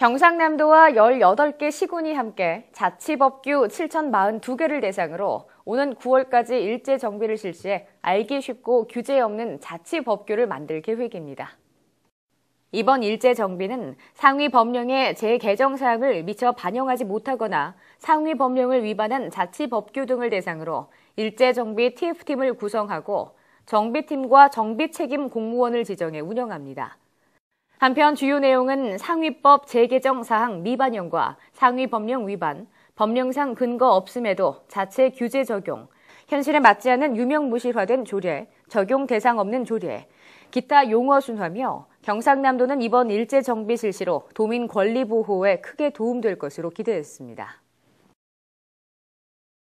경상남도와 18개 시군이 함께 자치법규 7,042개를 대상으로 오는 9월까지 일제 정비를 실시해 알기 쉽고 규제 없는 자치법규를 만들 계획입니다. 이번 일제 정비는 상위 법령의 재개정 사항을 미처 반영하지 못하거나 상위 법령을 위반한 자치법규 등을 대상으로 일제 정비 TF팀을 구성하고 정비팀과 정비 책임 공무원을 지정해 운영합니다. 한편 주요 내용은 상위법 재개정 사항 미반영과 상위 법령 위반, 법령상 근거 없음에도 자체 규제 적용, 현실에 맞지 않은 유명무실화된 조례, 적용 대상 없는 조례, 기타 용어 순화며 경상남도는 이번 일제정비 실시로 도민 권리 보호에 크게 도움될 것으로 기대했습니다.